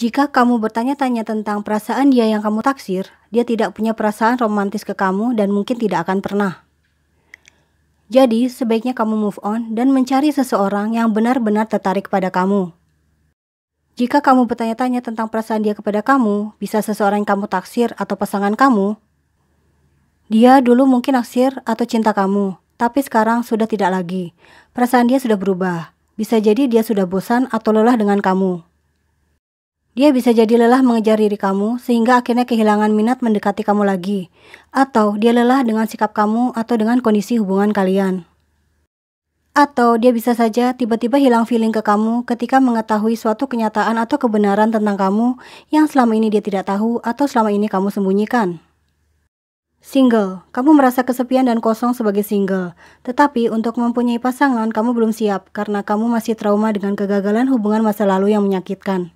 Jika kamu bertanya-tanya tentang perasaan dia yang kamu taksir, dia tidak punya perasaan romantis ke kamu dan mungkin tidak akan pernah. Jadi, sebaiknya kamu move on dan mencari seseorang yang benar-benar tertarik pada kamu. Jika kamu bertanya-tanya tentang perasaan dia kepada kamu, bisa seseorang yang kamu taksir atau pasangan kamu. Dia dulu mungkin naksir atau cinta kamu, tapi sekarang sudah tidak lagi. Perasaan dia sudah berubah. Bisa jadi dia sudah bosan atau lelah dengan kamu. Dia bisa jadi lelah mengejar diri kamu sehingga akhirnya kehilangan minat mendekati kamu lagi. Atau dia lelah dengan sikap kamu atau dengan kondisi hubungan kalian. Atau dia bisa saja tiba-tiba hilang feeling ke kamu ketika mengetahui suatu kenyataan atau kebenaran tentang kamu yang selama ini dia tidak tahu atau selama ini kamu sembunyikan. Single, kamu merasa kesepian dan kosong sebagai single, tetapi untuk mempunyai pasangan kamu belum siap karena kamu masih trauma dengan kegagalan hubungan masa lalu yang menyakitkan.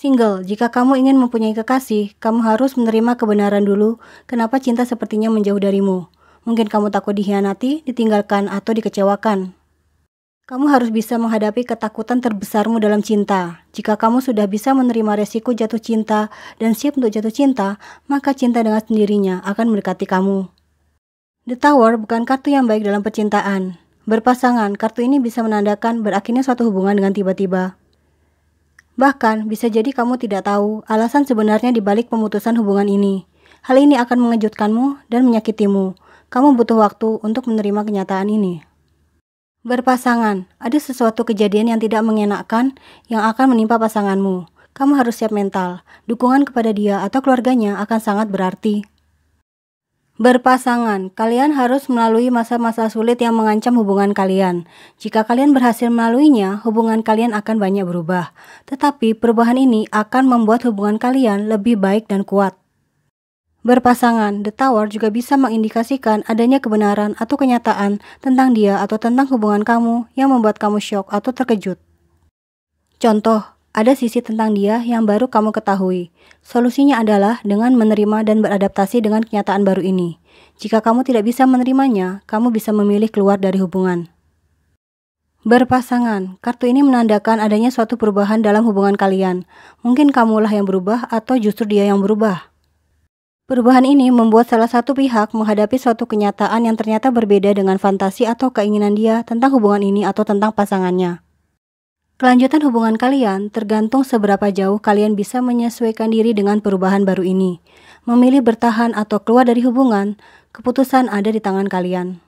Single, jika kamu ingin mempunyai kekasih, kamu harus menerima kebenaran dulu kenapa cinta sepertinya menjauh darimu. Mungkin kamu takut dihianati, ditinggalkan, atau dikecewakan. Kamu harus bisa menghadapi ketakutan terbesarmu dalam cinta. Jika kamu sudah bisa menerima resiko jatuh cinta dan siap untuk jatuh cinta, maka cinta dengan sendirinya akan mendekati kamu. The Tower bukan kartu yang baik dalam percintaan. Berpasangan, kartu ini bisa menandakan berakhirnya suatu hubungan dengan tiba-tiba. Bahkan, bisa jadi kamu tidak tahu alasan sebenarnya dibalik pemutusan hubungan ini. Hal ini akan mengejutkanmu dan menyakitimu. Kamu butuh waktu untuk menerima kenyataan ini. Berpasangan, ada sesuatu kejadian yang tidak mengenakan yang akan menimpa pasanganmu. Kamu harus siap mental. Dukungan kepada dia atau keluarganya akan sangat berarti. Berpasangan, kalian harus melalui masa-masa sulit yang mengancam hubungan kalian. Jika kalian berhasil melaluinya, hubungan kalian akan banyak berubah. Tetapi perubahan ini akan membuat hubungan kalian lebih baik dan kuat. Berpasangan, The Tower juga bisa mengindikasikan adanya kebenaran atau kenyataan tentang dia atau tentang hubungan kamu yang membuat kamu shock atau terkejut. Contoh, ada sisi tentang dia yang baru kamu ketahui. Solusinya adalah dengan menerima dan beradaptasi dengan kenyataan baru ini. Jika kamu tidak bisa menerimanya, kamu bisa memilih keluar dari hubungan. Berpasangan, kartu ini menandakan adanya suatu perubahan dalam hubungan kalian. Mungkin kamulah yang berubah atau justru dia yang berubah. Perubahan ini membuat salah satu pihak menghadapi suatu kenyataan yang ternyata berbeda dengan fantasi atau keinginan dia tentang hubungan ini atau tentang pasangannya. Kelanjutan hubungan kalian tergantung seberapa jauh kalian bisa menyesuaikan diri dengan perubahan baru ini. Memilih bertahan atau keluar dari hubungan, keputusan ada di tangan kalian.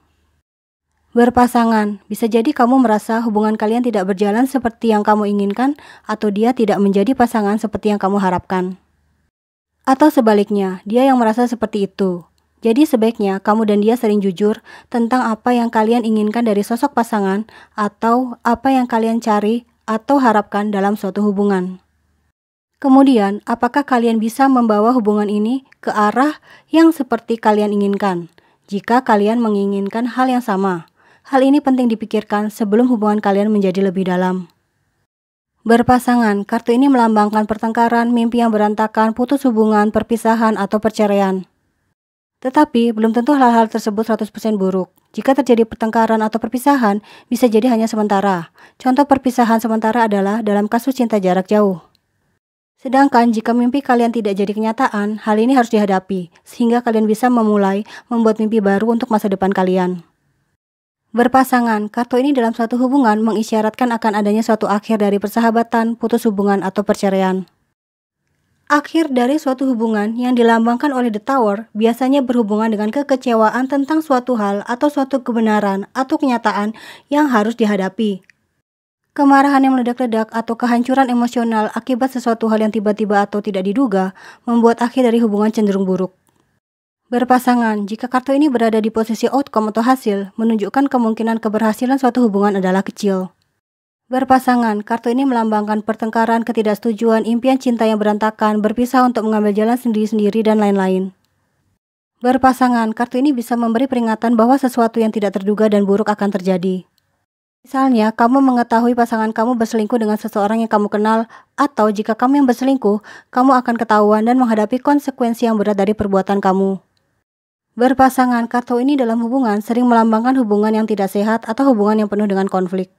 Berpasangan, bisa jadi kamu merasa hubungan kalian tidak berjalan seperti yang kamu inginkan, atau dia tidak menjadi pasangan seperti yang kamu harapkan, atau sebaliknya, dia yang merasa seperti itu. Jadi, sebaiknya kamu dan dia sering jujur tentang apa yang kalian inginkan dari sosok pasangan, atau apa yang kalian cari, atau harapkan dalam suatu hubungan. Kemudian, apakah kalian bisa membawa hubungan ini ke arah yang seperti kalian inginkan? Jika kalian menginginkan hal yang sama, hal ini penting dipikirkan sebelum hubungan kalian menjadi lebih dalam. Berpasangan, kartu ini melambangkan pertengkaran, mimpi yang berantakan, putus hubungan, perpisahan, atau perceraian. Tetapi, belum tentu hal-hal tersebut 100% buruk. Jika terjadi pertengkaran atau perpisahan, bisa jadi hanya sementara. Contoh perpisahan sementara adalah dalam kasus cinta jarak jauh. Sedangkan jika mimpi kalian tidak jadi kenyataan, hal ini harus dihadapi, sehingga kalian bisa memulai membuat mimpi baru untuk masa depan kalian. Berpasangan, kartu ini dalam suatu hubungan mengisyaratkan akan adanya suatu akhir dari persahabatan, putus hubungan, atau perceraian. Akhir dari suatu hubungan yang dilambangkan oleh The Tower biasanya berhubungan dengan kekecewaan tentang suatu hal atau suatu kebenaran atau kenyataan yang harus dihadapi. Kemarahan yang meledak-ledak atau kehancuran emosional akibat sesuatu hal yang tiba-tiba atau tidak diduga membuat akhir dari hubungan cenderung buruk. Berpasangan, jika kartu ini berada di posisi outcome atau hasil, menunjukkan kemungkinan keberhasilan suatu hubungan adalah kecil. Berpasangan, kartu ini melambangkan pertengkaran, ketidaksetujuan, impian cinta yang berantakan, berpisah untuk mengambil jalan sendiri-sendiri, dan lain-lain. Berpasangan, kartu ini bisa memberi peringatan bahwa sesuatu yang tidak terduga dan buruk akan terjadi. Misalnya, kamu mengetahui pasangan kamu berselingkuh dengan seseorang yang kamu kenal, atau jika kamu yang berselingkuh, kamu akan ketahuan dan menghadapi konsekuensi yang berat dari perbuatan kamu. Berpasangan, kartu ini dalam hubungan sering melambangkan hubungan yang tidak sehat atau hubungan yang penuh dengan konflik.